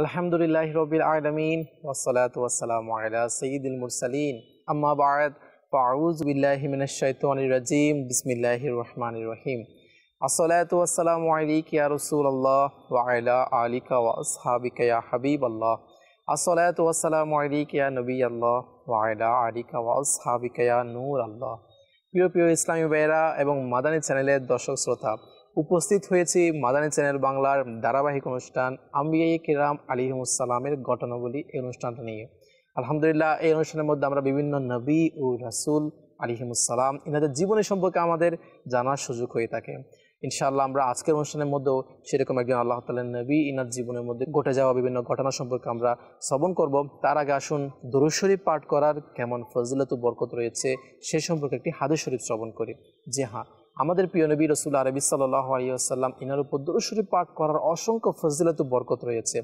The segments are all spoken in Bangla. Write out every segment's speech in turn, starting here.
আলহামদুলিল্লাহ রবিল আলমিন ওসলাত ওসালাম আলা সঈদ মুরসালিন আম্মা বাদ ফাউজ বিল্লাহিমিনাশাইতানির রাজিম বিসমিল্লাহ রহমান রহিম আসসালাতু ওয়াসসালামু আলাইকা ইয়া রাসূলুল্লাহ ওয়া আলা আলিকা ওয়া আসহাবিকা ইয়া হাবিবাল্লাহ আসসালাতু ওয়াসসালামু আলাইকা ইয়া নবিয়াল্লাহ ওয়া আলা আলিকা ওয়া আসহাবিকা ইয়া নূরাল্লাহ প্রিয় প্রিয় ইসলামী ভাইরা এবং মাদানী চ্যানেলের দর্শক শ্রোতা উপস্থিত হয়েছি মাদানী চ্যানেল বাংলার ধারাবাহিক অনুষ্ঠান আম্বিয়াই কেরাম আলিহমুসালামের ঘটনাবলী এই অনুষ্ঠানটা নিয়ে আলহামদুলিল্লাহ এই অনুষ্ঠানের মধ্যে আমরা বিভিন্ন নবী ও রাসুল আলিহিমুসালাম এনাদের জীবনী সম্পর্কে আমাদের জানার সুযোগ হয়ে থাকে ইনশাআল্লাহ আমরা আজকের অনুষ্ঠানের মধ্যেও সেরকম একজন আল্লাহ তাল নবী ইনার জীবনের মধ্যে ঘটে যাওয়া বিভিন্ন ঘটনা সম্পর্কে আমরা শ্রবণ করব তার আগে আসুন দুরুশ্বরী পাঠ করার কেমন ফজিলত বরকত রয়েছে সে সম্পর্কে একটি হাদু শরীফ শ্রবণ করি যে হ্যাঁ আমাদের প্রিয় নবী রসুল আরবি সাল্লাহ ইনার উপর দরুশরী পাঠ করার অসংখ্য ফজিলত বরকত রয়েছে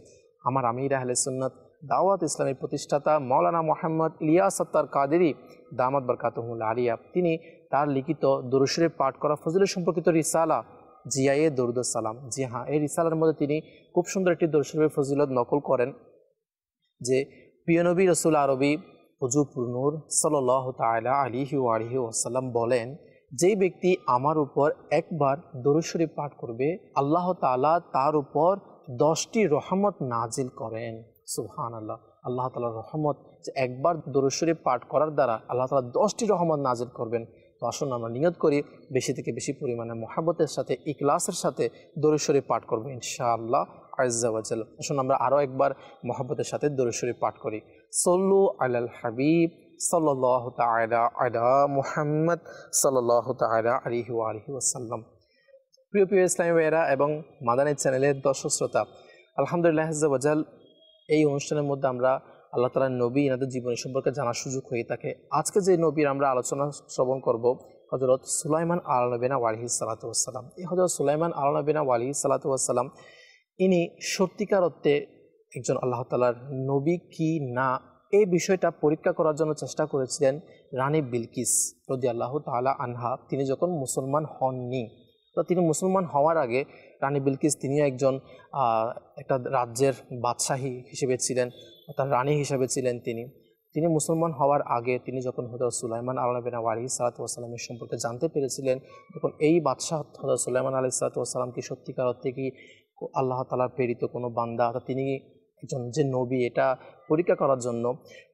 আমার আমির আহলে সুন্নত দাওয়াত ইসলামের প্রতিষ্ঠাতা মৌলানা মোহাম্মদ ইলিয়া সত্তার কাদেরি দামাত বরকাতহুল আলিয়া তিনি তার লিখিত দরুশরী পাঠ করা ফজিলত সম্পর্কিত রিসালা জিয়াইয়ে দরুদ সালাম জি হ্যাঁ এই রিসালার মধ্যে তিনি খুব সুন্দর একটি দরুশরীফের ফজিলত নকল করেন যে প্রিয়নবী রসুল আরবি হজুপুর নূর সাল্লাহ তালা আলিহি আলিহি ওয়াসাল্লাম বলেন যে ব্যক্তি আমার উপর একবার দরুশরী পাঠ করবে আল্লাহ তালা তার উপর দশটি রহমত নাজিল করেন সুহান আল্লাহ আল্লাহ তালার রহমত যে একবার দরুশরী পাঠ করার দ্বারা আল্লাহ তালা দশটি রহমত নাজিল করবেন তো আসুন আমরা নিয়ত করি বেশি থেকে বেশি পরিমাণে মহাব্বতের সাথে ইকলাসের সাথে দরুশরী পাঠ করবো ইনশাআল্লাহ আজ্জাওয়াজাল আসুন আমরা আরও একবার মহাব্বতের সাথে দরুশরী পাঠ করি সল্লু আল হাবিব মোহাম্মদ তায়রা আলিহি প্রিয় প্রিয় ইসলামী ভাইয়েরা এবং মাদানের চ্যানেলের দর্শক শ্রোতা আলহামদুলিল্লাহ হাজাল এই অনুষ্ঠানের মধ্যে আমরা আল্লাহ তালার নবী ইনাদের জীবনী সম্পর্কে জানার সুযোগ হয়ে থাকে আজকে যে নবীর আমরা আলোচনা শ্রবণ করব হজরত সুলাইমান আলানবিনা ওয়ালিহি সালাতাম এই হজরত সুলাইমান আলানবিনা ওয়ালিহি সালাতাম ইনি সত্যিকার অর্থে একজন আল্লাহ তালার নবী কি না এই বিষয়টা পরীক্ষা করার জন্য চেষ্টা করেছিলেন রানী বিলকিস রদি আল্লাহ তালা আনহা তিনি যখন মুসলমান হননি তো তিনি মুসলমান হওয়ার আগে রানী বিলকিস তিনি একজন একটা রাজ্যের বাদশাহী হিসেবে ছিলেন তার রানী হিসেবে ছিলেন তিনি তিনি মুসলমান হওয়ার আগে তিনি যখন হজরত সুলাইমান আল্লাহবিন আলী সালাতামের সম্পর্কে জানতে পেরেছিলেন তখন এই বাদশাহ হজরত সুলাইমান আলী সালাতাম কি সত্যিকার অর্থে কি আল্লাহ তালা প্রেরিত কোনো বান্দা তিনি একজন যে নবী এটা পরীক্ষা করার জন্য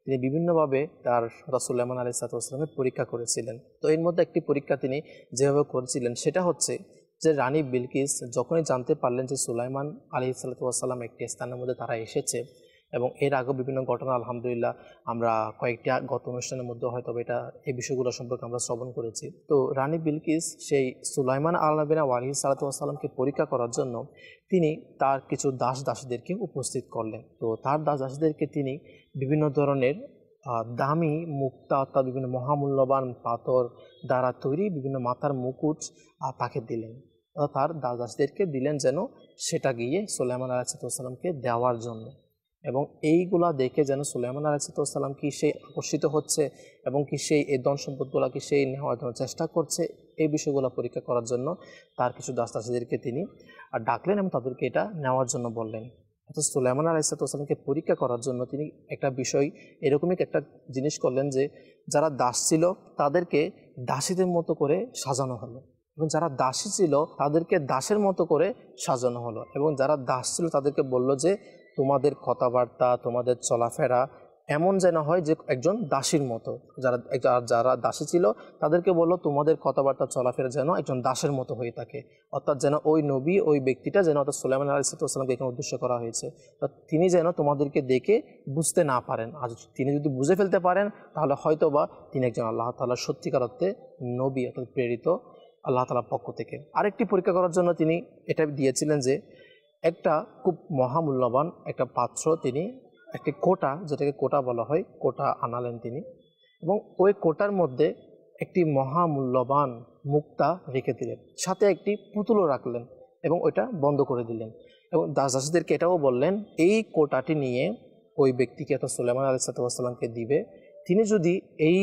তিনি বিভিন্নভাবে তার রাসুল্লাহমান আলি সাতুসলামের পরীক্ষা করেছিলেন তো এর মধ্যে একটি পরীক্ষা তিনি যেভাবে করেছিলেন সেটা হচ্ছে যে রানী বিলকিস যখনই জানতে পারলেন যে সুলাইমান আলি সাল্লাতাম একটি স্থানের মধ্যে তারা এসেছে এবং এর আগেও বিভিন্ন ঘটনা আলহামদুলিল্লাহ আমরা কয়েকটি গত অনুষ্ঠানের মধ্যে হয়তো এটা এই বিষয়গুলো সম্পর্কে আমরা শ্রবণ করেছি তো রানী বিলকিস সেই সুলাইমান আল্লাবিনা ওয়ালি সালাতামকে পরীক্ষা করার জন্য তিনি তার কিছু দাস দাসীদেরকে উপস্থিত করলেন তো তার দাস দাসীদেরকে তিনি বিভিন্ন ধরনের দামি মুক্তা অর্থাৎ বিভিন্ন মহামূল্যবান পাথর দ্বারা তৈরি বিভিন্ন মাথার মুকুট তাকে দিলেন তার দাস দাসীদেরকে দিলেন যেন সেটা গিয়ে সোলাইমান আলাহ সালামকে দেওয়ার জন্য এবং এইগুলা দেখে যেন সুলেমান আলাইসালাম কি সেই আকর্ষিত হচ্ছে এবং কি সেই এই ধন সম্পদগুলো কি সেই নেওয়ার জন্য চেষ্টা করছে এই বিষয়গুলো পরীক্ষা করার জন্য তার কিছু দাসদাসীদেরকে তিনি আর ডাকলেন এবং তাদেরকে এটা নেওয়ার জন্য বললেন অর্থাৎ সুলেমান আলাইসালামকে পরীক্ষা করার জন্য তিনি একটা বিষয় এরকমই একটা জিনিস করলেন যে যারা দাস ছিল তাদেরকে দাসীদের মতো করে সাজানো হলো এবং যারা দাসী ছিল তাদেরকে দাসের মতো করে সাজানো হলো এবং যারা দাস ছিল তাদেরকে বলল যে তোমাদের কথাবার্তা তোমাদের চলাফেরা এমন যেন হয় যে একজন দাসীর মতো যারা যারা দাসী ছিল তাদেরকে বলো তোমাদের কথাবার্তা চলাফেরা যেন একজন দাসের মতো হয়ে থাকে অর্থাৎ যেন ওই নবী ওই ব্যক্তিটা যেন অর্থাৎ সুলাইমান আলিসালামকে এখানে উদ্দেশ্য করা হয়েছে তিনি যেন তোমাদেরকে দেখে বুঝতে না পারেন আর তিনি যদি বুঝে ফেলতে পারেন তাহলে হয়তো বা তিনি একজন আল্লাহ তাল্লাহ সত্যিকার অর্থে নবী অর্থাৎ প্রেরিত আল্লাহ তালার পক্ষ থেকে আরেকটি পরীক্ষা করার জন্য তিনি এটা দিয়েছিলেন যে একটা খুব মহামূল্যবান একটা পাত্র তিনি একটি কোটা যেটাকে কোটা বলা হয় কোটা আনালেন তিনি এবং ওই কোটার মধ্যে একটি মহামূল্যবান মুক্তা রেখে দিলেন সাথে একটি পুতুলও রাখলেন এবং ওইটা বন্ধ করে দিলেন এবং দাস দাসীদেরকে এটাও বললেন এই কোটাটি নিয়ে ওই ব্যক্তিকে অর্থাৎ সুলেমান আলী সাতামকে দিবে তিনি যদি এই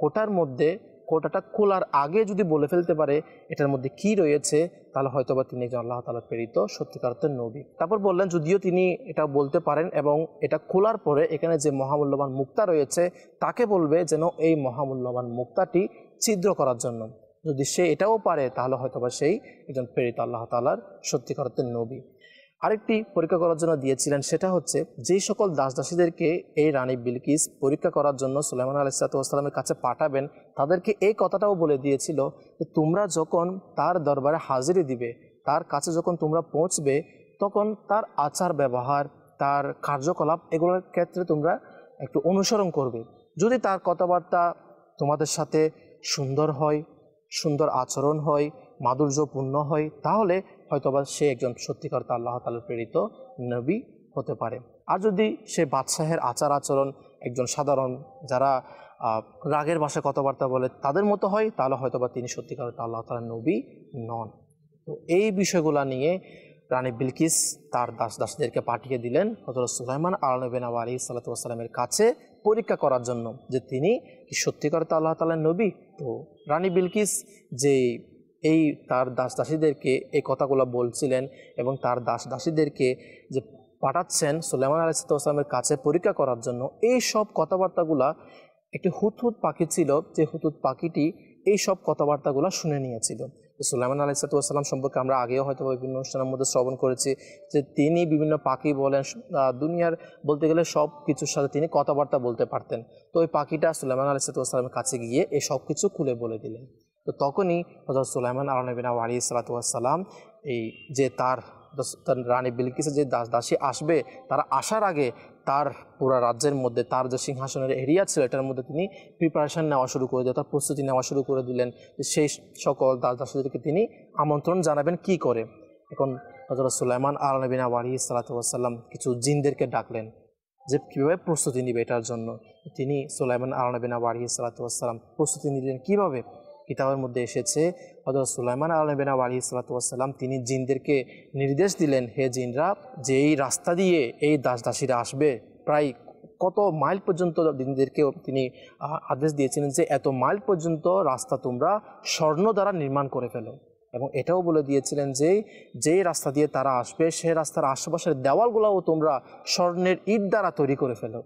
কোটার মধ্যে কোটাটা খোলার আগে যদি বলে ফেলতে পারে এটার মধ্যে কি রয়েছে তাহলে হয়তোবা তিনি একজন আল্লাহ তালা প্রেরিত সত্যিকারতের নবী তারপর বললেন যদিও তিনি এটা বলতে পারেন এবং এটা খোলার পরে এখানে যে মহামূল্যবান মুক্তা রয়েছে তাকে বলবে যেন এই মহামূল্যবান মুক্তাটি ছিদ্র করার জন্য যদি সে এটাও পারে তাহলে হয়তোবা সেই একজন প্রেরিত আল্লাহ তালার সত্যিকারতের নবী আরেকটি পরীক্ষা করার জন্য দিয়েছিলেন সেটা হচ্ছে যে সকল দাসদাসীদেরকে এই রানী বিলকিস পরীক্ষা করার জন্য সুলাইমান আলাইসালামের কাছে পাঠাবেন তাদেরকে এই কথাটাও বলে দিয়েছিল যে তোমরা যখন তার দরবারে হাজিরি দিবে তার কাছে যখন তোমরা পৌঁছবে তখন তার আচার ব্যবহার তার কার্যকলাপ এগুলোর ক্ষেত্রে তোমরা একটু অনুসরণ করবে যদি তার কথাবার্তা তোমাদের সাথে সুন্দর হয় সুন্দর আচরণ হয় মাধুর্যপূর্ণ হয় তাহলে হয়তোবা সে একজন সত্যিকার আল্লাহ তালের প্রেরিত নবী হতে পারে আর যদি সে বাদশাহের আচার আচরণ একজন সাধারণ যারা রাগের ভাষায় কথাবার্তা বলে তাদের মতো হয় তাহলে হয়তোবা তিনি সত্যিকার আল্লাহ তালা নবী নন তো এই বিষয়গুলো নিয়ে রানী বিলকিস তার দাস দাসদেরকে পাঠিয়ে দিলেন হজরত সুলাইমান আলনবিন আলী সাল্লাতামের কাছে পরীক্ষা করার জন্য যে তিনি কি সত্যিকার আল্লাহ তালা নবী তো রানী বিলকিস যে এই তার দাস দাসীদেরকে এই কথাগুলো বলছিলেন এবং তার দাস দাসীদেরকে যে পাঠাচ্ছেন সুলেমান আলাইসালামের কাছে পরীক্ষা করার জন্য এই সব কথাবার্তাগুলা একটি হুতহুত পাখি ছিল যে হুতুত পাখিটি এই সব কথাবার্তাগুলো শুনে নিয়েছিল সুলাইমান আলি সাতুয়াল্লাম সম্পর্কে আমরা আগেও হয়তো বিভিন্ন অনুষ্ঠানের মধ্যে শ্রবণ করেছি যে তিনি বিভিন্ন পাখি বলেন দুনিয়ার বলতে গেলে সব কিছুর সাথে তিনি কথাবার্তা বলতে পারতেন তো ওই পাখিটা সুলাইমান আলি সাতুয়াল্লামের কাছে গিয়ে এই সব কিছু খুলে বলে দিলেন তো তখনই হজরত সুলাইমান নবীন আলী সালাতাম এই যে তার রানী বিলকিসের যে দাস দাসী আসবে তারা আসার আগে তার পুরা রাজ্যের মধ্যে তার যে সিংহাসনের এরিয়া ছিল এটার মধ্যে তিনি প্রিপারেশান নেওয়া শুরু করে দিলেন তার প্রস্তুতি নেওয়া শুরু করে দিলেন সেই সকল দাস দাসীদেরকে তিনি আমন্ত্রণ জানাবেন কি করে এখন হজরত সুলাইমান আল নবীন আলী সালাতাম কিছু জিনদেরকে ডাকলেন যে কীভাবে প্রস্তুতি নিবে এটার জন্য তিনি সুলাইমান আলনবিনা নবীন সালাতাম প্রস্তুতি নিলেন কীভাবে কিতাবের মধ্যে এসেছে হজরত সুলাইমান আলমেনাব আলী সালাতাম তিনি জিনদেরকে নির্দেশ দিলেন হে জিনরা যে এই রাস্তা দিয়ে এই দাস দাসীরা আসবে প্রায় কত মাইল পর্যন্ত জিনদেরকে তিনি আদেশ দিয়েছিলেন যে এত মাইল পর্যন্ত রাস্তা তোমরা স্বর্ণ দ্বারা নির্মাণ করে ফেলো এবং এটাও বলে দিয়েছিলেন যে যেই রাস্তা দিয়ে তারা আসবে সেই রাস্তার আশেপাশের দেওয়ালগুলোও তোমরা স্বর্ণের ইট দ্বারা তৈরি করে ফেলো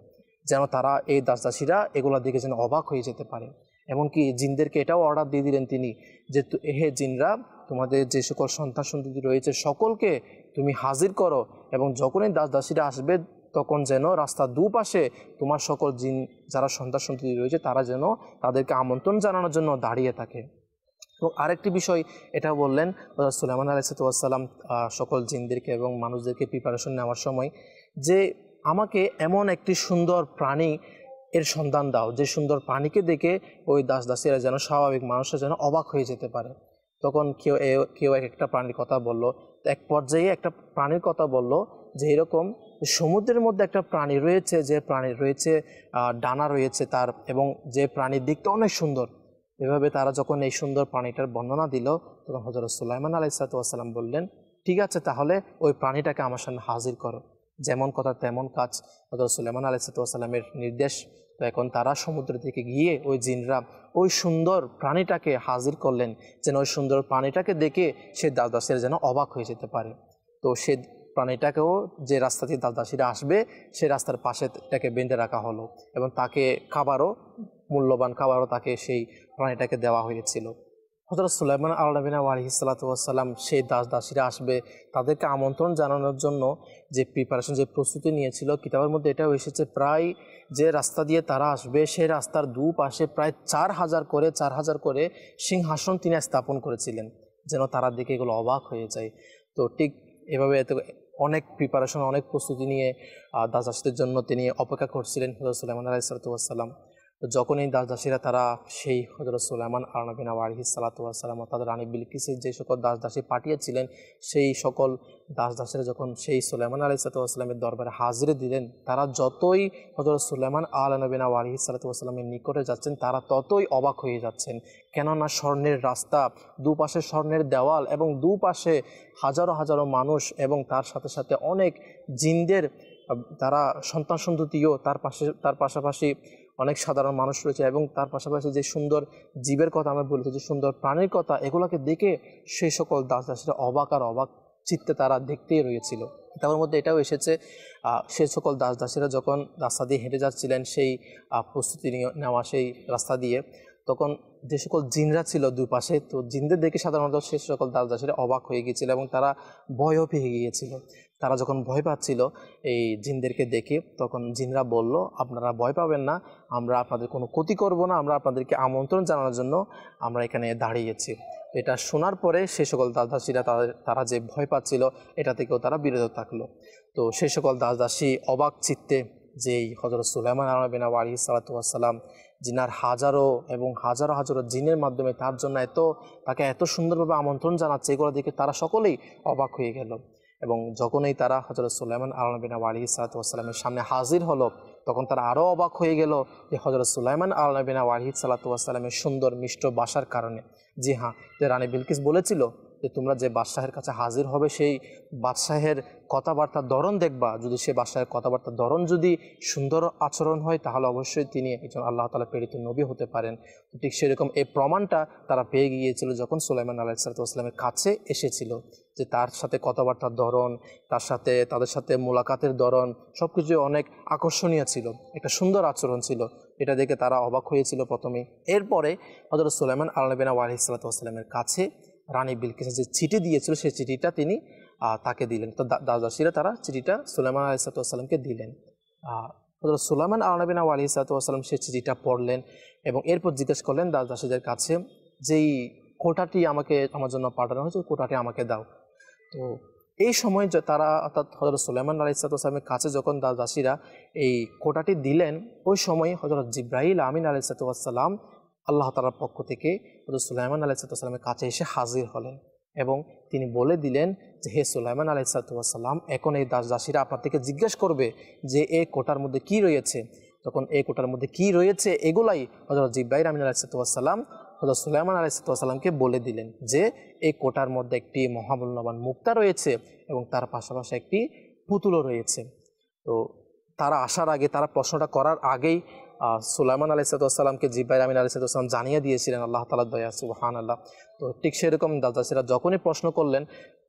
যেন তারা এই দাসদাসীরা এগুলোর দিকে যেন অবাক হয়ে যেতে পারে এমনকি জিনদেরকে এটাও অর্ডার দিয়ে দিলেন তিনি যে হে জিনরা তোমাদের যে সকল সন্তান সন্ততি রয়েছে সকলকে তুমি হাজির করো এবং যখনই দাস দাসীরা আসবে তখন যেন রাস্তা দুপাশে তোমার সকল জিন যারা সন্তান সন্ততি রয়েছে তারা যেন তাদেরকে আমন্ত্রণ জানানোর জন্য দাঁড়িয়ে থাকে এবং আরেকটি বিষয় এটা বললেন সুলাইমান আলাইসাতুয়াসাল্লাম সকল জিনদেরকে এবং মানুষদেরকে প্রিপারেশন নেওয়ার সময় যে আমাকে এমন একটি সুন্দর প্রাণী এর সন্ধান দাও যে সুন্দর প্রাণীকে দেখে ওই দাস দাসীরা যেন স্বাভাবিক মানুষরা যেন অবাক হয়ে যেতে পারে তখন কেউ কেউ এক একটা প্রাণীর কথা বলল এক পর্যায়ে একটা প্রাণীর কথা বলল যে এরকম সমুদ্রের মধ্যে একটা প্রাণী রয়েছে যে প্রাণী রয়েছে ডানা রয়েছে তার এবং যে প্রাণীর দিকটা অনেক সুন্দর এভাবে তারা যখন এই সুন্দর প্রাণীটার বর্ণনা দিল তখন হজরত সুলাইমান আলাইসালাম বললেন ঠিক আছে তাহলে ওই প্রাণীটাকে আমার সামনে হাজির করো যেমন কথা তেমন কাজ হজরত সুলেমান আলাইসালামের নির্দেশ তো এখন তারা সমুদ্র থেকে গিয়ে ওই জিনরা ওই সুন্দর প্রাণীটাকে হাজির করলেন যেন ওই সুন্দর প্রাণীটাকে দেখে সে দাদাসের যেন অবাক হয়ে যেতে পারে তো সে প্রাণীটাকেও যে রাস্তা দিয়ে দাসদাসীরা আসবে সে রাস্তার পাশে তাকে বেঁধে রাখা হলো এবং তাকে খাবারও মূল্যবান খাবারও তাকে সেই প্রাণীটাকে দেওয়া হয়েছিল হজরত সুলাইমান আল্লাবিনা আলহিসাল্লাম সেই দাস দাসীরা আসবে তাদেরকে আমন্ত্রণ জানানোর জন্য যে প্রিপারেশন যে প্রস্তুতি নিয়েছিল কিতাবের মধ্যে এটাও এসেছে প্রায় যে রাস্তা দিয়ে তারা আসবে সেই রাস্তার দুপাশে প্রায় চার হাজার করে চার হাজার করে সিংহাসন তিনি স্থাপন করেছিলেন যেন তারা দেখে এগুলো অবাক হয়ে যায় তো ঠিক এভাবে এত অনেক প্রিপারেশন অনেক প্রস্তুতি নিয়ে দাস দাসীদের জন্য তিনি অপেক্ষা করছিলেন হজরত সুলাইমান আলাইসালাম যখন এই দাসদাসীরা তারা সেই হজরত সুলাইমান আরনাবিন আওয়ারহি সালাতাম তাদের রানী বিলকিসের যে সকল দাসদাসী পাঠিয়েছিলেন সেই সকল দাসদাসীরা যখন সেই সুলাইমান আলহি সালাতামের দরবারে হাজিরে দিলেন তারা যতই হজরত সুলাইমান আল নবিন আলহি সালাতামের নিকটে যাচ্ছেন তারা ততই অবাক হয়ে যাচ্ছেন কেননা স্বর্ণের রাস্তা দুপাশে স্বর্ণের দেওয়াল এবং দুপাশে হাজারো হাজারো মানুষ এবং তার সাথে সাথে অনেক জিনদের তারা সন্তান সন্ততিও তার পাশে তার পাশাপাশি অনেক সাধারণ মানুষ রয়েছে এবং তার পাশাপাশি যে সুন্দর জীবের কথা আমরা বলেছি যে সুন্দর প্রাণীর কথা এগুলোকে দেখে সেই সকল দাস দাসীরা অবাক আর অবাক চিত্তে তারা দেখতেই রয়েছিল তার মধ্যে এটাও এসেছে সে সকল দাস দাসীরা যখন রাস্তা দিয়ে হেঁটে যাচ্ছিলেন সেই প্রস্তুতি নেওয়া সেই রাস্তা দিয়ে তখন যে সকল জিনরা ছিল দুই পাশে তো জিনদের দেখে সাধারণত সে সকল দাসদাসীরা অবাক হয়ে গিয়েছিল এবং তারা ভয়ও পেয়ে গিয়েছিল তারা যখন ভয় পাচ্ছিল এই জিনদেরকে দেখে তখন জিনরা বলল আপনারা ভয় পাবেন না আমরা আপনাদের কোনো ক্ষতি করব না আমরা আপনাদেরকে আমন্ত্রণ জানানোর জন্য আমরা এখানে দাঁড়িয়েছি এটা শোনার পরে সে সকল দাসদাসীরা তাদের তারা যে ভয় পাচ্ছিল এটা থেকেও তারা বিরত থাকলো তো সে সকল দাসদাসী অবাক চিত্তে যেই হজরত সুলাইমান আলবিনা আলী সালাতাম জিনার হাজারো এবং হাজারো হাজারো জিনের মাধ্যমে তার জন্য এত তাকে এত সুন্দরভাবে আমন্ত্রণ জানাচ্ছে এগুলো দেখে তারা সকলেই অবাক হয়ে গেল এবং যখনই তারা হজরত সুলাইমান আলবিনা আলী সালাতামের সামনে হাজির হলো তখন তারা আরও অবাক হয়ে গেল যে হজরত সুলাইমান আলবিনা ওয়াহিদ সালাতামের সুন্দর মিষ্ট বাসার কারণে জি হ্যাঁ যে রানী বিলকিস বলেছিল যে তোমরা যে বাদশাহের কাছে হাজির হবে সেই বাদশাহের কথাবার্তার ধরন দেখবা যদি সে বাদশাহের কথাবার্তার ধরন যদি সুন্দর আচরণ হয় তাহলে অবশ্যই তিনি একজন আল্লাহ তালা প্রেরিত নবী হতে পারেন ঠিক সেরকম এই প্রমাণটা তারা পেয়ে গিয়েছিল যখন সুলাইমান আল্লাহ কাছে এসেছিল যে তার সাথে কথাবার্তার ধরন তার সাথে তাদের সাথে মোলাকাতের ধরন সব কিছু অনেক আকর্ষণীয় ছিল একটা সুন্দর আচরণ ছিল এটা দেখে তারা অবাক হয়েছিল প্রথমে এরপরে হজরত সুলাইমান আল্লাবিনা আলহিসাল্লাতামের কাছে রানী বিলকিসের যে চিঠি দিয়েছিল সেই চিঠিটা তিনি তাকে দিলেন তো দাদাসিরা তারা চিঠিটা সুলেমান সাতুসাল্লামকে দিলেন হজরত সুলাইমান আলনাবিনা আলি সাতুসাল্লাম সেই চিঠিটা পড়লেন এবং এরপর জিজ্ঞেস করলেন দাদাসিদের কাছে যেই কোটাটি আমাকে আমার জন্য পাঠানো হয়েছে কোটাটি আমাকে দাও তো এই সময় তারা অর্থাৎ হজরত সুলাইমান আলি সাতুয়াসাল্লামের কাছে যখন দাদাসিরা এই কোটাটি দিলেন ওই সময় হজরত জিব্রাহিল আমিন আলি সাতুয়াসাল্লাম আল্লাহ তালার পক্ষ থেকে হজরত সুলাইমান আলাইসাল্লামের কাছে এসে হাজির হলেন এবং তিনি বলে দিলেন যে হে সুলাইমান আলাইসাল্লাম এখন এই দাস দাসীরা আপনার থেকে জিজ্ঞেস করবে যে এই কোটার মধ্যে কি রয়েছে তখন এই কোটার মধ্যে কি রয়েছে এগুলাই হজরত জিব্বাইর আমিন আলাইসাল্লাম হজরত সুলাইমান আলাইসাল্লামকে বলে দিলেন যে এই কোটার মধ্যে একটি মহামূল্যবান মুক্তা রয়েছে এবং তার পাশাপাশি একটি পুতুলও রয়েছে তো তারা আসার আগে তারা প্রশ্নটা করার আগেই সুলাইমান আলাইসালামকে জিব্বাইর আমিন সাদুসালাম জানিয়ে দিয়েছিলেন আল্লাহ তালা দয়া সুহান আল্লাহ তো ঠিক সেরকম দাদাসিরা যখনই প্রশ্ন করলেন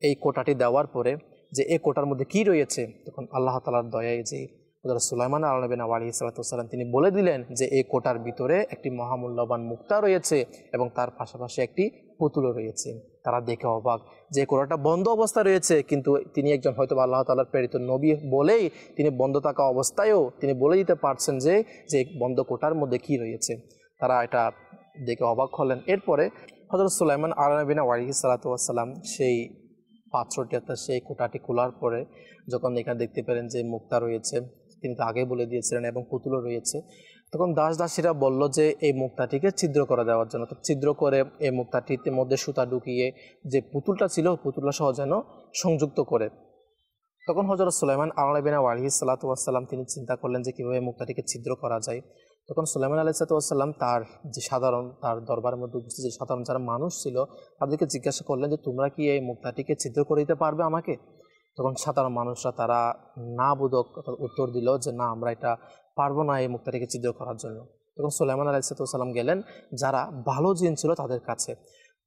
এই কোটাটি দেওয়ার পরে যে এ কোটার মধ্যে কি রয়েছে তখন আল্লাহ তালার দয়ায় যে হজরত সুলাইমান আলনবিন আলী সালাতাম তিনি বলে দিলেন যে এই কোটার ভিতরে একটি মহামূল্যবান মুক্তা রয়েছে এবং তার পাশাপাশি একটি পুতুলও রয়েছে তারা দেখে অবাক যে কোটাটা বন্ধ অবস্থা রয়েছে কিন্তু তিনি একজন হয়তো আল্লাহ তালার প্রেরিত নবী বলেই তিনি বন্ধ থাকা অবস্থায়ও তিনি বলে দিতে পারছেন যে যে বন্ধ কোটার মধ্যে কি রয়েছে তারা এটা দেখে অবাক হলেন এরপরে হজরত সুলাইমান আলনবিন আলী সালাতাম সেই পাত্রটি অর্থাৎ সেই কোটাটি খোলার পরে যখন এখানে দেখতে পেলেন যে মুক্তা রয়েছে তিনি তো আগে বলে দিয়েছিলেন এবং পুতুলও রয়েছে তখন দাস দাসীরা বলল যে এই মুক্তাটিকে ছিদ্র করে দেওয়ার জন্য তো ছিদ্র করে এই মুক্তাটিতে মধ্যে সুতা ঢুকিয়ে যে পুতুলটা ছিল পুতুলটা সহ যেন সংযুক্ত করে তখন হজরত সুলাইমান আলাবিনা আলহি সাল্লাতাম তিনি চিন্তা করলেন যে কীভাবে মুক্তাটিকে ছিদ্র করা যায় তখন সুলাইমান আলি সাল্লাতাম তার যে সাধারণ তার দরবারের মধ্যে উপস্থিত যে সাধারণ যারা মানুষ ছিল তাদেরকে জিজ্ঞাসা করলেন যে তোমরা কি এই মুক্তাটিকে ছিদ্র করে দিতে পারবে আমাকে তখন সাধারণ মানুষরা তারা না বোধক উত্তর দিল যে না আমরা এটা পারবো না এই মুক্তাটিকে চিদ্র করার জন্য তখন সুলাইমান আলাইসালাম গেলেন যারা ভালো জিন ছিল তাদের কাছে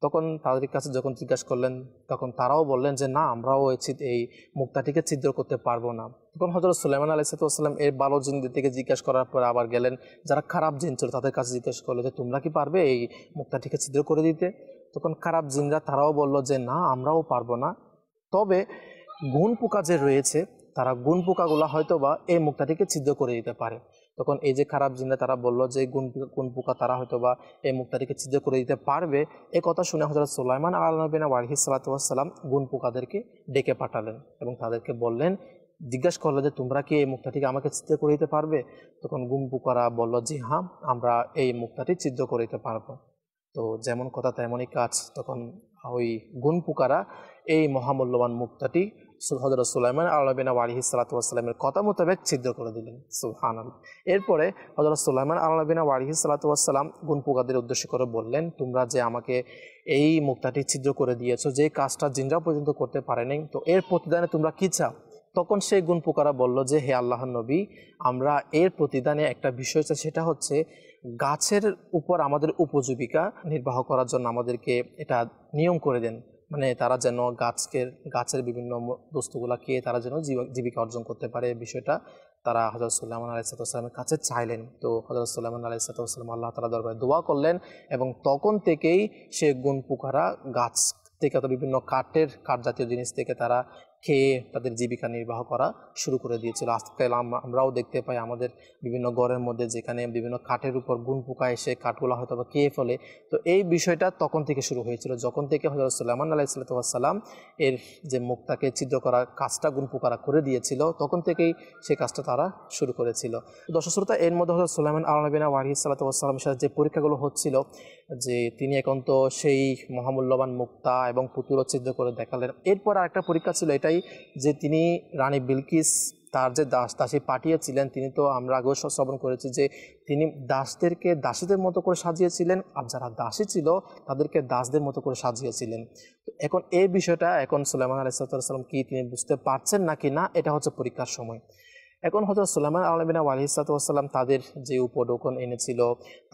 তখন তাদের কাছে যখন জিজ্ঞাসা করলেন তখন তারাও বললেন যে না আমরাও এই এই মুক্তাটিকে ছিদ্র করতে পারবো না তখন হজরত সুলাইমান আলাইসালাম এই ভালো জিনদের থেকে জিজ্ঞাসা করার পর আবার গেলেন যারা খারাপ জিন ছিল তাদের কাছে জিজ্ঞেস করলো যে তোমরা কি পারবে এই মুক্তাটিকে ছিদ্র করে দিতে তখন খারাপ জিনরা তারাও বলল যে না আমরাও পারবো না তবে গুণ পোকা যে রয়েছে তারা গুণ পোকাগুলো হয়তো বা এই মুক্তাটিকে ছিদ্র করে দিতে পারে তখন এই যে খারাপ জিনরা তারা বলল যে গুণ গুণ পোকা তারা হয়তো বা এই মুক্তাটিকে ছিদ্র করে দিতে পারবে এ কথা শুনে হজরত সুলাইমান আলনবিন আলহি সালাতাম গুণ পোকাদেরকে ডেকে পাঠালেন এবং তাদেরকে বললেন জিজ্ঞাসা করলো যে তোমরা কি এই মুক্তাটিকে আমাকে ছিদ্ধ করে দিতে পারবে তখন গুণ পোকারা বললো জি হ্যাঁ আমরা এই মুক্তাটি ছিদ্র করে দিতে পারবো তো যেমন কথা তেমনই কাজ তখন ওই গুণ পোকারা এই মহামূল্যবান মুক্তাটি হজরত সুলাইমান আল্লাহবিন আলহি সালাতামের কথা মোতাবেক ছিদ্র করে দিলেন সুহান এরপরে হজরত সুলাইমান আল্লাহবিন আলহি সালাতাম গুনপুকাদের উদ্দেশ্য করে বললেন তোমরা যে আমাকে এই মুক্তাটি ছিদ্র করে দিয়েছো যে কাজটা জিনরা পর্যন্ত করতে পারেনি তো এর প্রতিদানে তোমরা কী চাও তখন সেই গুনপুকারা বলল যে হে আল্লাহ নবী আমরা এর প্রতিদানে একটা বিষয় চাই সেটা হচ্ছে গাছের উপর আমাদের উপজীবিকা নির্বাহ করার জন্য আমাদেরকে এটা নিয়ম করে দেন মানে তারা যেন গাছকে গাছের বিভিন্ন বস্তুগুলা খেয়ে তারা যেন জীবিকা অর্জন করতে পারে বিষয়টা তারা হজরত সুল্লাহমান আলাইসালামের কাছে চাইলেন তো হজরত সাত আলাইসালাম আল্লাহ তালা দরবারে দোয়া করলেন এবং তখন থেকেই সে গুণ পোকারা গাছ থেকে অথবা বিভিন্ন কাঠের কাঠ জাতীয় জিনিস থেকে তারা খেয়ে তাদের জীবিকা নির্বাহ করা শুরু করে দিয়েছিল আজকাল আমরাও দেখতে পাই আমাদের বিভিন্ন গড়ের মধ্যে যেখানে বিভিন্ন কাঠের উপর গুণ পোকা এসে কাঠগুলা হয়তো বা খেয়ে ফেলে তো এই বিষয়টা তখন থেকে শুরু হয়েছিল যখন থেকে হজরত সাল্লামান আলাইসালাম এর যে মুক্তাকে ছিদ্র করা কাজটা গুণ পোকারা করে দিয়েছিল তখন থেকেই সেই কাজটা তারা শুরু করেছিল দর্শক শ্রোতা এর মধ্যে হজরত সাল্লামান আলহাবিনা ওয়াহি সাল্লাতাম সাথে যে পরীক্ষাগুলো হচ্ছিল যে তিনি এখন তো সেই মহামূল্যবান মুক্তা এবং পুতুল উচ্ছেদ করে দেখালেন এরপর আর একটা পরীক্ষা ছিল এটাই যে তিনি রানী বিলকিস তার যে দাস দাসী পাঠিয়েছিলেন তিনি তো আমরা আগেও শ্রবণ করেছি যে তিনি দাসদেরকে দাসীদের মতো করে সাজিয়েছিলেন আর যারা দাসী ছিল তাদেরকে দাসদের মতো করে সাজিয়েছিলেন এখন এই বিষয়টা এখন সুলাইমান আলাইসাল্লাম কি তিনি বুঝতে পারছেন নাকি না এটা হচ্ছে পরীক্ষার সময় এখন হজরত সুলাইমান আলমিনা আলহিসাতাম তাদের যে উপডোকন এনেছিল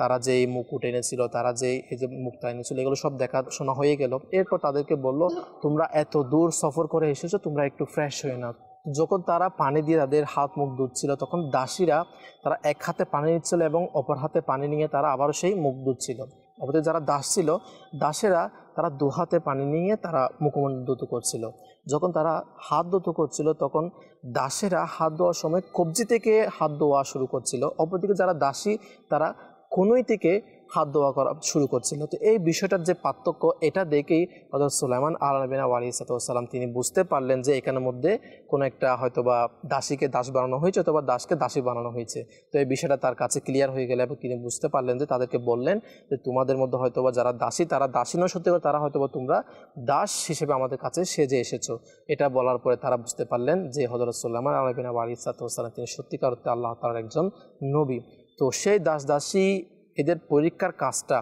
তারা যে মুকুট এনেছিল তারা যে এই যে মুক্তা এনেছিল এগুলো সব দেখা শোনা হয়ে গেল এরপর তাদেরকে বলল তোমরা এত দূর সফর করে এসেছো তোমরা একটু ফ্রেশ হয়ে নাও যখন তারা পানি দিয়ে তাদের হাত মুখ ধুচ্ছিল তখন দাসীরা তারা এক হাতে পানি নিচ্ছিল এবং অপর হাতে পানি নিয়ে তারা আবারও সেই মুখ ধুচ্ছিল অপরদিকে যারা দাস ছিল দাসেরা তারা দু হাতে পানি নিয়ে তারা মুখমণ্ডল করছিল যখন তারা হাত দুত করছিল তখন দাসেরা হাত ধোয়ার সময় কবজি থেকে হাত ধোয়া শুরু করছিল অপরদিকে যারা দাসী তারা কোনোই থেকে হাত দোয়া করা শুরু করছিল তো এই বিষয়টার যে পার্থক্য এটা দেখেই হজরত সুলাইমান আলমিনা আলী সালাম তিনি বুঝতে পারলেন যে এখানের মধ্যে কোনো একটা হয়তো বা দাসীকে দাস বানানো হয়েছে অথবা দাসকে দাসী বানানো হয়েছে তো এই বিষয়টা তার কাছে ক্লিয়ার হয়ে গেলে এবং তিনি বুঝতে পারলেন যে তাদেরকে বললেন যে তোমাদের মধ্যে হয়তো বা যারা দাসী তারা দাসী নয় সত্যি তারা হয়তো বা তোমরা দাস হিসেবে আমাদের কাছে সেজে এসেছো এটা বলার পরে তারা বুঝতে পারলেন যে হজরত সুলাইমান আলমিনা আলী সালাম তিনি সত্যিকার আল্লাহ তালার একজন নবী তো সেই দাস দাসী এদের পরীক্ষার কাজটা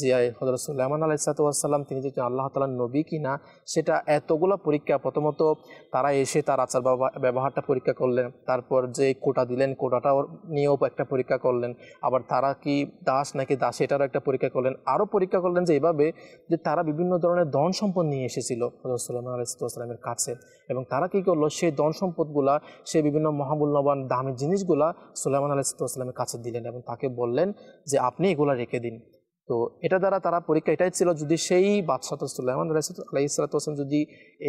যে হজরত সুলাইমান আলাইসাতুয়াসাল্লাম তিনি যে আল্লাহ তালার নবী কিনা সেটা এতগুলো পরীক্ষা প্রথমত তারা এসে তার আচার ব্যবহারটা পরীক্ষা করলেন তারপর যে কোটা দিলেন কোটাটাও নিয়েও একটা পরীক্ষা করলেন আবার তারা কি দাস নাকি দাস এটারও একটা পরীক্ষা করলেন আরও পরীক্ষা করলেন যে এভাবে যে তারা বিভিন্ন ধরনের ধন সম্পদ নিয়ে এসেছিল হজরত সুলাইমান আলাইসাতুয়াসাল্লামের কাছে এবং তারা কি করলো সেই ধন সম্পদগুলা সেই বিভিন্ন মহামূল্যবান দামি জিনিসগুলা সুলাইমান আলাইসাতুয়াসাল্লামের কাছে দিলেন এবং তাকে বললেন যে আপনি এগুলা রেখে দিন তো এটা দ্বারা তারা পরীক্ষা এটাই ছিল যদি সেই বাদশাহ সুলাইমান আলাই যদি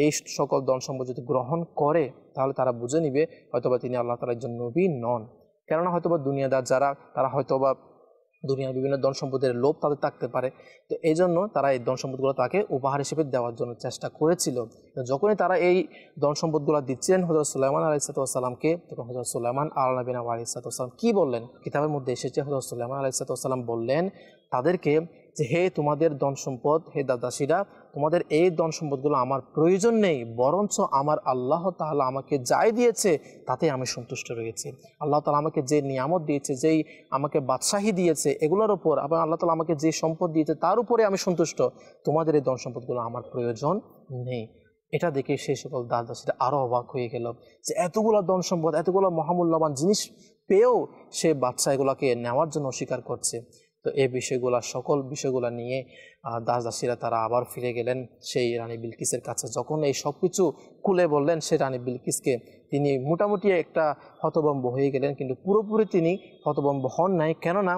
এই সকল দন সম্পদ যদি গ্রহণ করে তাহলে তারা বুঝে নিবে হয়তোবা তিনি আল্লাহ তালা একজন নবী নন কেননা হয়তোবা দুনিয়াদার যারা তারা হয়তোবা দুনিয়ার বিভিন্ন ধন সম্পদের লোভ তাদের থাকতে পারে তো এই জন্য তারা এই ধন সম্পদগুলো তাকে উপহার হিসেবে দেওয়ার জন্য চেষ্টা করেছিল যখনই তারা এই ধন সম্পদগুলো দিচ্ছিলেন হজরত সুলাইমান আলাইসাতামকে তখন হজরত সুলাইমান সাত আলাইসাতাম কী বললেন কিতাবের মধ্যে এসেছে হজরত সুলাইমান আলাইসাতাম বললেন তাদেরকে যে হে তোমাদের ধন সম্পদ হে দাদাসীরা তোমাদের এই ধন সম্পদগুলো আমার প্রয়োজন নেই বরঞ্চ আমার আল্লাহ তাহলে আমাকে যাই দিয়েছে তাতে আমি সন্তুষ্ট রয়েছি আল্লাহ তালা আমাকে যে নিয়ামত দিয়েছে যেই আমাকে বাদশাহী দিয়েছে এগুলোর উপর আবার আল্লাহ তালা আমাকে যে সম্পদ দিয়েছে তার উপরে আমি সন্তুষ্ট তোমাদের এই ধন সম্পদগুলো আমার প্রয়োজন নেই এটা দেখে সেই সকল দাদা আরও অবাক হয়ে গেল যে এতগুলো ধন সম্পদ এতগুলো মহামূল্যবান জিনিস পেয়েও সে বাচ্চা এগুলাকে নেওয়ার জন্য অস্বীকার করছে তো এই বিষয়গুলা সকল বিষয়গুলা নিয়ে দাস দাসীরা তারা আবার ফিরে গেলেন সেই রানী বিলকিসের কাছে যখন এই সব কিছু খুলে বললেন সে রানী বিলকিসকে তিনি মোটামুটি একটা হতবম্ব হয়ে গেলেন কিন্তু পুরোপুরি তিনি হতবম্ব হন নাই কেননা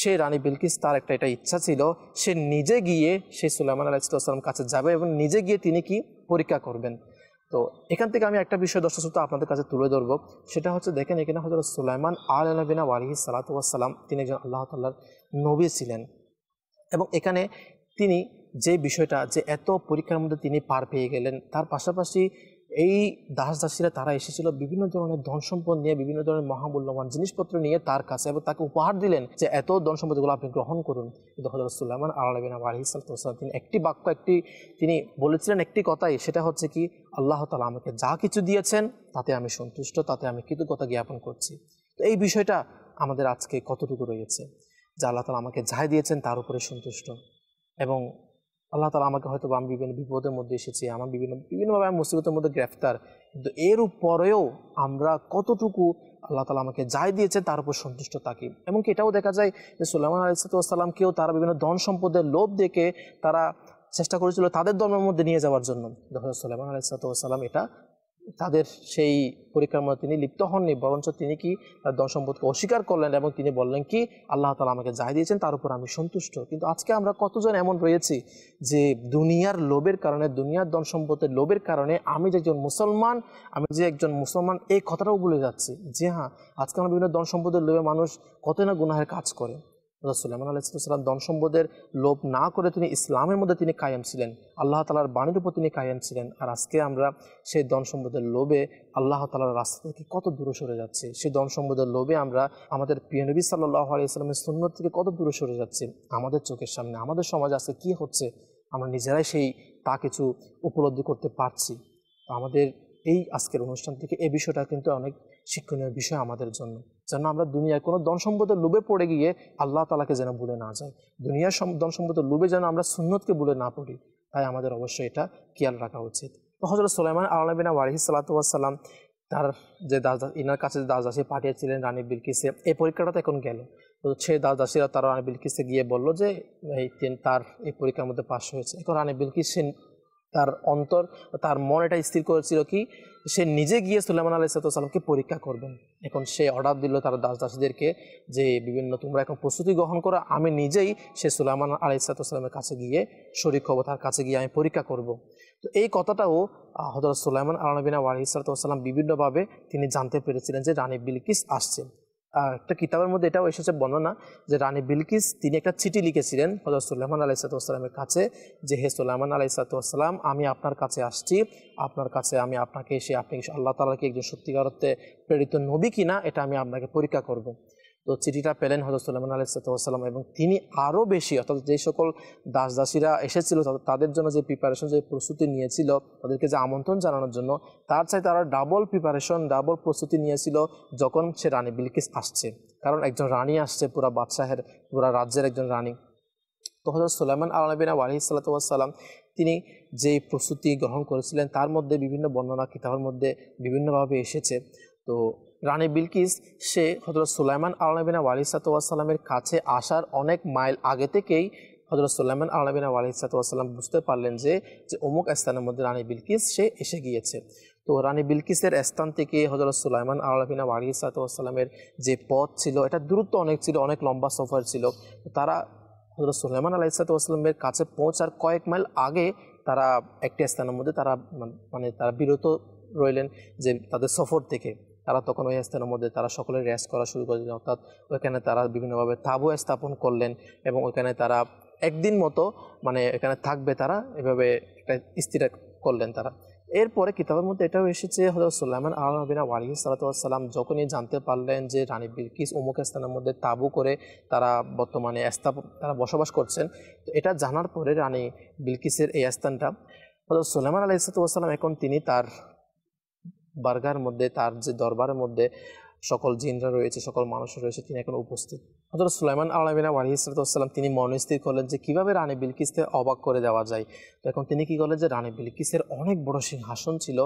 সে রানী বিলকিস তার একটা এটা ইচ্ছা ছিল সে নিজে গিয়ে সে সুলাইমান আলাইসাল্লাম কাছে যাবে এবং নিজে গিয়ে তিনি কি পরীক্ষা করবেন তো এখান থেকে আমি একটা বিষয় দর্শক শ্রোতা আপনাদের কাছে তুলে ধরবো সেটা হচ্ছে দেখেন এখানে হজরত সুলাইমান আল আলবিনা ওয়ালিহি সালাতাম তিনি একজন আল্লাহ তাল্লাহ নবী ছিলেন এবং এখানে তিনি যে বিষয়টা যে এত পরীক্ষার মধ্যে তিনি পার পেয়ে গেলেন তার পাশাপাশি এই দাস দাসীরা তারা এসেছিল বিভিন্ন ধরনের ধন সম্পদ নিয়ে বিভিন্ন ধরনের মহামূল্যবান জিনিসপত্র নিয়ে তার কাছে এবং তাকে উপহার দিলেন যে এত ধন সম্পদগুলো আপনি গ্রহণ করুন কিন্তু তিনি একটি বাক্য একটি তিনি বলেছিলেন একটি কথাই সেটা হচ্ছে কি আল্লাহ তালা আমাকে যা কিছু দিয়েছেন তাতে আমি সন্তুষ্ট তাতে আমি কৃতজ্ঞতা জ্ঞাপন করছি তো এই বিষয়টা আমাদের আজকে কতটুকু রয়েছে যে আল্লাহ তালা আমাকে যাই দিয়েছেন তার উপরে সন্তুষ্ট এবং আল্লাহ তালা আমাকে হয়তো আমি বিভিন্ন বিপদের মধ্যে এসেছি আমার বিভিন্ন বিভিন্নভাবে আমি মুসিবতের মধ্যে গ্রেফতার কিন্তু এর উপরেও আমরা কতটুকু আল্লাহ তালা আমাকে যাই দিয়েছে তার উপর সন্তুষ্ট থাকি এমনকি এটাও দেখা যায় যে সুলাইমান কেউ তারা বিভিন্ন ধন সম্পদের লোভ দেখে তারা চেষ্টা করেছিল তাদের ধর্মের মধ্যে নিয়ে যাওয়ার জন্য যখন সাল্লাম আলাইসালাম এটা তাদের সেই পরিক্রমা তিনি লিপ্ত হননি বরঞ্চ তিনি কি তার সম্পদকে অস্বীকার করলেন এবং তিনি বললেন কি আল্লাহ তালা আমাকে যাই দিয়েছেন তার উপর আমি সন্তুষ্ট কিন্তু আজকে আমরা কতজন এমন রয়েছি যে দুনিয়ার লোভের কারণে দুনিয়ার সম্পদের লোভের কারণে আমি যে একজন মুসলমান আমি যে একজন মুসলমান এই কথাটাও ভুলে যাচ্ছি যে হ্যাঁ আজকে আমরা বিভিন্ন সম্পদের লোভে মানুষ কত না গুনাহের কাজ করে অর্থাৎ সুলাইমান আলাইসালাম দন সম্পদের লোভ না করে তিনি ইসলামের মধ্যে তিনি কায়েম ছিলেন আল্লাহ তালার বাণীর উপর তিনি কায়েম ছিলেন আর আজকে আমরা সেই দন সম্পদের লোভে আল্লাহ তালার রাস্তা থেকে কত দূরে সরে যাচ্ছে সেই দন সম্পদের লোভে আমরা আমাদের প্রিয় নবী সাল্লাহ আলাইসালামের সুন্নত থেকে কত দূরে সরে যাচ্ছে আমাদের চোখের সামনে আমাদের সমাজ আজকে কি হচ্ছে আমরা নিজেরাই সেই তা কিছু উপলব্ধি করতে পারছি আমাদের এই আজকের অনুষ্ঠান থেকে এ বিষয়টা কিন্তু অনেক শিক্ষণীয় বিষয় আমাদের জন্য যেন আমরা দুনিয়ায় কোনো দন সম্পদের লোভে পড়ে গিয়ে আল্লাহ তালাকে যেন ভুলে না যাই দুনিয়ার দন সম্পদের লোভে যেন আমরা সুন্নতকে ভুলে না পড়ি তাই আমাদের অবশ্যই এটা খেয়াল রাখা উচিত হজরত সোলাইমান আলমিনা ওয়ারহি সাল্লাতাম তার যে দাস ইনার কাছে দাসদাসী পাঠিয়েছিলেন রানী বিলকিসে এই পরীক্ষাটা তো এখন গেল তো সে দাসদাসীরা তারা রানী বিলকিসে গিয়ে বললো যে এই তার এই পরীক্ষার মধ্যে পাশ হয়েছে এখন রানী বিলকিসেন তার অন্তর তার মন এটা স্থির করেছিল কি সে নিজে গিয়ে সুলেমান আলি সালামকে পরীক্ষা করবেন এখন সে অর্ডার দিল তার দাস দাসীদেরকে যে বিভিন্ন তোমরা এখন প্রস্তুতি গ্রহণ করো আমি নিজেই সে সুলাইমান আলি সালামের কাছে গিয়ে শরিক হবো তার কাছে গিয়ে আমি পরীক্ষা করব। তো এই কথাটাও হজরত সুলাইমান আলনবিনা আলি সালাতাম বিভিন্নভাবে তিনি জানতে পেরেছিলেন যে রানী বিলকিস আসছেন একটা কিতাবের মধ্যে এটাও এসেছে বর্ণনা যে রানী বিলকিস তিনি একটা চিঠি লিখেছিলেন হজরত সুল্লাহমান আলাইসাতুয়াসাল্লামের কাছে যে হে সুল্লাহমান আলাইসাতুয়াসাল্লাম আমি আপনার কাছে আসছি আপনার কাছে আমি আপনাকে এসে আপনি আল্লাহ তালাকে একজন সত্যিকারত্বে প্রেরিত নবী কিনা এটা আমি আপনাকে পরীক্ষা করব। তো চিঠিটা পেলেন হজরত সুলাইমান আলাইসাল্লাম এবং তিনি আরও বেশি অর্থাৎ যে সকল দাস দাসীরা এসেছিল তাদের জন্য যে প্রিপারেশন যে প্রস্তুতি নিয়েছিল তাদেরকে যে আমন্ত্রণ জানানোর জন্য তার চাই তারা ডাবল প্রিপারেশন ডাবল প্রস্তুতি নিয়েছিল যখন সে রানী বিলকিস আসছে কারণ একজন রানী আসছে পুরা বাদশাহের পুরা রাজ্যের একজন রানী তো হজরত সুলাইমান আলবিনা আলহি সাল্লাতাম তিনি যেই প্রস্তুতি গ্রহণ করেছিলেন তার মধ্যে বিভিন্ন বর্ণনা কিতাবের মধ্যে বিভিন্নভাবে এসেছে তো রানী বিলকিস সে হজরত সুলাইমান আলনাবিনা ওয়ালিসাতামের কাছে আসার অনেক মাইল আগে থেকেই হজরত সুল্লামান ওয়ালি আলহিসাতাম বুঝতে পারলেন যে যে অমুক স্থানের মধ্যে রানী বিলকিস সে এসে গিয়েছে তো রানী বিলকিসের স্থান থেকে হজরত সুলাইমান ওয়ালি আলহিসাতামের যে পথ ছিল এটা দূরত্ব অনেক ছিল অনেক লম্বা সফর ছিল তারা হজরত সুলাইমান আলহিসাতামের কাছে পৌঁছার কয়েক মাইল আগে তারা একটি স্থানের মধ্যে তারা মানে তারা বিরত রইলেন যে তাদের সফর থেকে তারা তখন ওই স্থানের মধ্যে তারা সকলে রেস্ট করা শুরু করে অর্থাৎ ওইখানে তারা বিভিন্নভাবে তাবু স্থাপন করলেন এবং ওইখানে তারা একদিন মতো মানে এখানে থাকবে তারা এভাবে একটা স্থির করলেন তারা এরপরে কিতাবের মধ্যে এটাও এসেছে হলো সুলাইমান আলবিনা ওয়ালিহ সালাতাম যখনই জানতে পারলেন যে রানী বিলকিস অমুক স্থানের মধ্যে তাবু করে তারা বর্তমানে তারা বসবাস করছেন তো এটা জানার পরে রানী বিলকিসের এই স্থানটা হলো সুলাইমান আলাইসালাম এখন তিনি তার বার্গার মধ্যে তার যে দরবারের মধ্যে সকল জিনরা রয়েছে সকল মানুষ রয়েছে তিনি এখন উপস্থিত হজরত সুলাইমান আলমিনা ওয়ালি ইসরাতাম তিনি মনস্থির করলেন যে কীভাবে রানী বিলকিসকে অবাক করে দেওয়া যায় এখন তিনি কি করলেন যে রানী বিলকিসের অনেক বড় সিংহাসন ছিল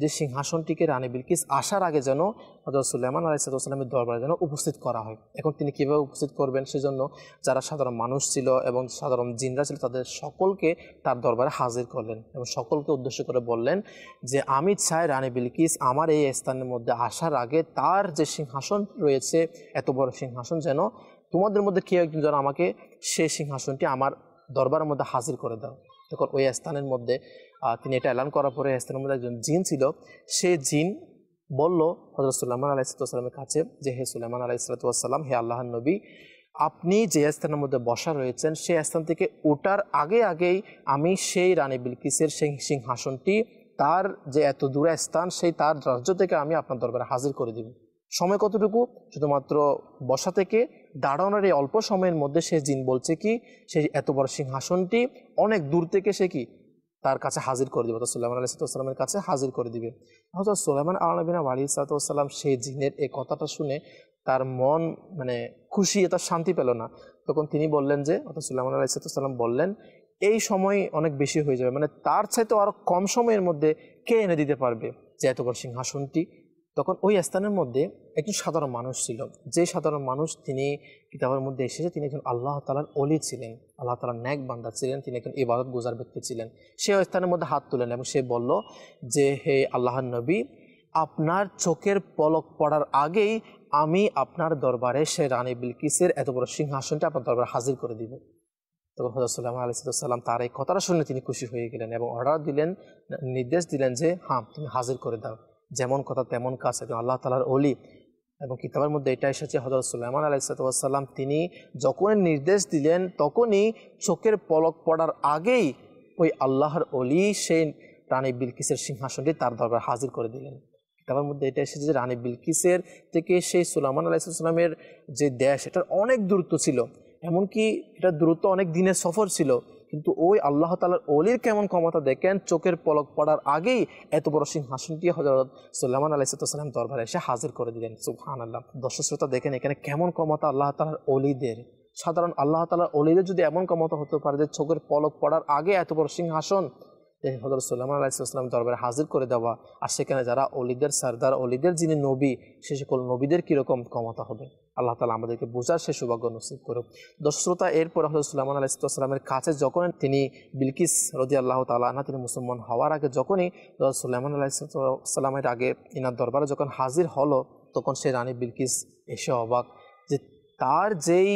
যে সিংহাসনটিকে রানী বিলকিস আসার আগে যেন হজরত সুলেমান আলাইসালামের দরবারে যেন উপস্থিত করা হয় এখন তিনি কীভাবে উপস্থিত করবেন সেজন্য যারা সাধারণ মানুষ ছিল এবং সাধারণ জিনরা ছিল তাদের সকলকে তার দরবারে হাজির করলেন এবং সকলকে উদ্দেশ্য করে বললেন যে আমি চাই রানী বিলকিস আমার এই স্থানের মধ্যে আসার আগে তার যে সিংহাসন রয়েছে এত বড় সিংহাসন যেন তোমাদের মধ্যে কেউ একজন যেন আমাকে সেই সিংহাসনটি আমার দরবারের মধ্যে হাজির করে দাও তখন ওই স্থানের মধ্যে তিনি এটা অ্যালান করার পরে স্থানের মধ্যে একজন জিন ছিল সে জিন বলল হজরত সুলাইমান আলাইসালামের কাছে যে হে সুলাইমান আলাইসালাতাম হে আল্লাহ নবী আপনি যে স্থানের মধ্যে বসা রয়েছেন সেই স্থান থেকে ওটার আগে আগেই আমি সেই রানী বিলকিসের সেই সিংহাসনটি তার যে এত দূরে স্থান সেই তার রাজ্য থেকে আমি আপনার দরবারে হাজির করে দিব সময় কতটুকু শুধুমাত্র বসা থেকে দাঁড়ানোর এই অল্প সময়ের মধ্যে সে জিন বলছে কি সেই এত বড় সিংহাসনটি অনেক দূর থেকে সে কি তার কাছে হাজির করে দিবে অর্থাৎ সুলাইমান সাতামের কাছে হাজির করে দিবে হজরত সুলাইমান আলবিনা আলী সাতাম সেই জিনের এই কথাটা শুনে তার মন মানে খুশি তার শান্তি পেল না তখন তিনি বললেন যে অর্থাৎ সুলাইমান সাতাম বললেন এই সময় অনেক বেশি হয়ে যাবে মানে তার চাইতে আরও কম সময়ের মধ্যে কে এনে দিতে পারবে যে এত বড় সিংহাসনটি তখন ওই স্থানের মধ্যে একজন সাধারণ মানুষ ছিল যে সাধারণ মানুষ তিনি কিতাবের মধ্যে এসেছে তিনি একজন আল্লাহ তালার অলি ছিলেন আল্লাহ তালার ন্যাক বান্দা ছিলেন তিনি একজন ইবাদত গুজার ব্যক্তি ছিলেন সে ওই স্থানের মধ্যে হাত তুলেন এবং সে বলল যে হে আল্লাহর নবী আপনার চোখের পলক পড়ার আগেই আমি আপনার দরবারে সে রানী বিলকিসের এত বড় সিংহাসনটা আপনার দরবারে হাজির করে দিব তখন হজরসাল্লাম আলিসাল্লাম তার এই কথাটা শুনে তিনি খুশি হয়ে গেলেন এবং অর্ডার দিলেন নির্দেশ দিলেন যে হ্যাঁ তুমি হাজির করে দাও যেমন কথা তেমন কাজ এবং আল্লাহ তালার অলি এবং কিতাবের মধ্যে এটা এসেছে হজরত সুলাইমান আলাইসালাম তিনি যখনই নির্দেশ দিলেন তখনই চোখের পলক পড়ার আগেই ওই আল্লাহর অলি সেই রানী বিলকিসের সিংহাসনটি তার দরবার হাজির করে দিলেন কিতাবের মধ্যে এটা এসেছে যে রানী বিলকিসের থেকে সেই সুলাইমান আলাইসালামের যে দেশ এটার অনেক দূরত্ব ছিল এমনকি এটা দূরত্ব অনেক দিনের সফর ছিল কিন্তু ওই আল্লাহ তালার অলির কেমন ক্ষমতা দেখেন চোখের পলক পড়ার আগেই এত বড় সিংহাসনটি হজরত সাল্লামান আলাইসাল্লাম দরবারে এসে হাজির করে দিলেন সুফহান আল্লাহ দর্শক শ্রোতা দেখেন এখানে কেমন ক্ষমতা আল্লাহ তালার অলিদের সাধারণ আল্লাহ তালার অলিদের যদি এমন ক্ষমতা হতে পারে যে চোখের পলক পড়ার আগে এত বড় সিংহাসন হজরত সাল্লাম আলাইসাল্লাম দরবারে হাজির করে দেওয়া আর সেখানে যারা অলিদের সারদার অলিদের যিনি নবী সে সকল নবীদের কীরকম ক্ষমতা হবে আল্লাহ তালা আমাদেরকে বোঝার সে সৌভাগ্য নসিব করুক দর্শ্রোতা এরপর হজরত সুলাইমান আলাহ ইসলামের কাছে যখন তিনি বিলকিস রদি আল্লাহ তালা তিনি মুসলমান হওয়ার আগে যখনই সুলাইমান আলাহিসামের আগে ইনার দরবারে যখন হাজির হলো তখন সে রানী বিলকিস এসে অবাক যে তার যেই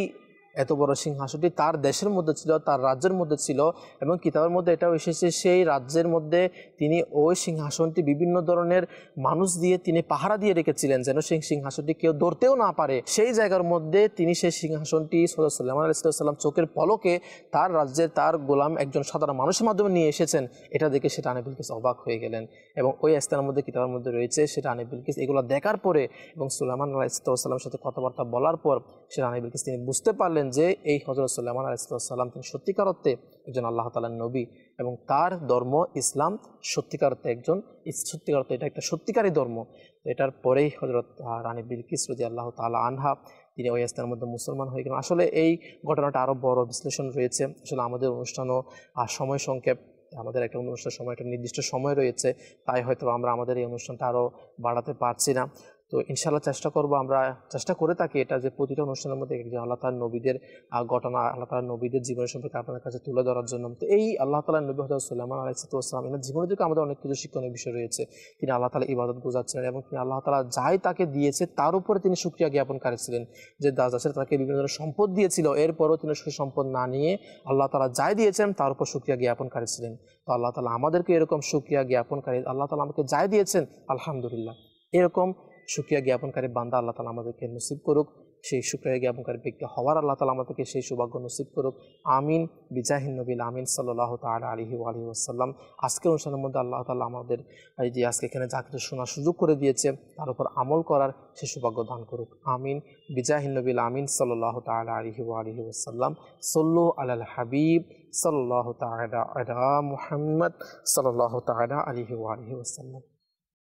এত বড় সিংহাসনটি তার দেশের মধ্যে ছিল তার রাজ্যের মধ্যে ছিল এবং কিতাবের মধ্যে এটাও এসেছে সেই রাজ্যের মধ্যে তিনি ওই সিংহাসনটি বিভিন্ন ধরনের মানুষ দিয়ে তিনি পাহারা দিয়ে রেখেছিলেন যেন সেই সিংহাসনটি কেউ ধরতেও না পারে সেই জায়গার মধ্যে তিনি সেই সিংহাসনটি সদাসাল্লাম সাল্লাম চোখের পলকে তার রাজ্যে তার গোলাম একজন সাধারণ মানুষের মাধ্যমে নিয়ে এসেছেন এটা দেখে সেটা আনেবিল কিস অবাক হয়ে গেলেন এবং ওই স্থানের মধ্যে কিতাবের মধ্যে রয়েছে সেটা আনেবিল কিস এগুলো দেখার পরে এবং সুলামান আলাইসাল্লামের সাথে কথাবার্তা বলার পর সেটা আলী বিলকিস তিনি বুঝতে পারলেন যে এই হজরত সাল্লামান আলাইসাল্লাম তিনি সত্যিকার অর্থে একজন আল্লাহ তালার নবী এবং তার ধর্ম ইসলাম সত্যিকার অর্থে একজন সত্যিকার অর্থে এটা একটা সত্যিকারী ধর্ম এটার পরেই হজরত রানী বিলকিস রোজি আল্লাহ তালা আনহা তিনি ওই আস্তার মধ্যে মুসলমান হয়ে গেলেন আসলে এই ঘটনাটা আরও বড় বিশ্লেষণ রয়েছে আসলে আমাদের অনুষ্ঠানও আর সময় সংক্ষেপ আমাদের একটা অনুষ্ঠান সময় একটা নির্দিষ্ট সময় রয়েছে তাই হয়তো আমরা আমাদের এই অনুষ্ঠানটা আরও বাড়াতে পারছি না তো ইনশাল্লাহ চেষ্টা করব আমরা চেষ্টা করে থাকি এটা যে প্রতিটা অনুষ্ঠানের মধ্যে একজন আল্লাহ তালা নবীদের ঘটনা আল্লাহ তালা নবীদের জীবনের সম্পর্কে আপনার কাছে তুলে ধরার জন্য তো এই আল্লাহ তালা নবী হজরত সাল্লামান আলাইসালাম এনার জীবনের দিকে আমাদের অনেক কিছু শিক্ষণীয় বিষয় রয়েছে তিনি আল্লাহ তালা ইবাদত বোঝাচ্ছিলেন এবং তিনি আল্লাহ তালা যাই তাকে দিয়েছে তার উপরে তিনি সুক্রিয়া জ্ঞাপন করেছিলেন যে দাস দাসের তাকে বিভিন্ন ধরনের সম্পদ দিয়েছিল এরপরও তিনি সেই সম্পদ না নিয়ে আল্লাহ তালা যাই দিয়েছেন তার উপর সুক্রিয়া জ্ঞাপন করেছিলেন তো আল্লাহ তালা আমাদেরকে এরকম সুক্রিয়া জ্ঞাপন করে আল্লাহ তালা আমাকে যাই দিয়েছেন আলহামদুলিল্লাহ এরকম সুক্রিয়া জ্ঞাপনকারী বান্দা আল্লাহ তালা আমাদেরকে নসিব করুক সেই সুক্রিয়া জ্ঞাপনকারী ব্যক্তি হওয়ার আল্লাহ তালা আমাদেরকে সেই সৌভাগ্য নসিব করুক আমিন বিজাহিন নবীল আমিন সাল্লাহ তাল আলহি আলহি আসসালাম আজকের অনুষ্ঠানের মধ্যে আল্লাহ তালা আমাদের এই যে আজকে এখানে যা কিছু শোনার সুযোগ করে দিয়েছে তার উপর আমল করার সেই সৌভাগ্য দান করুক আমিন বিজাহিন নবীল আমিন সাল্লাহ তাল আলহি আলহি আসাল্লাম সল্লু আলাল হাবিব সাল্লাহ তাহ মুহাম্মদ সাল্লাহ তাহ আলহি আলহি আসসালাম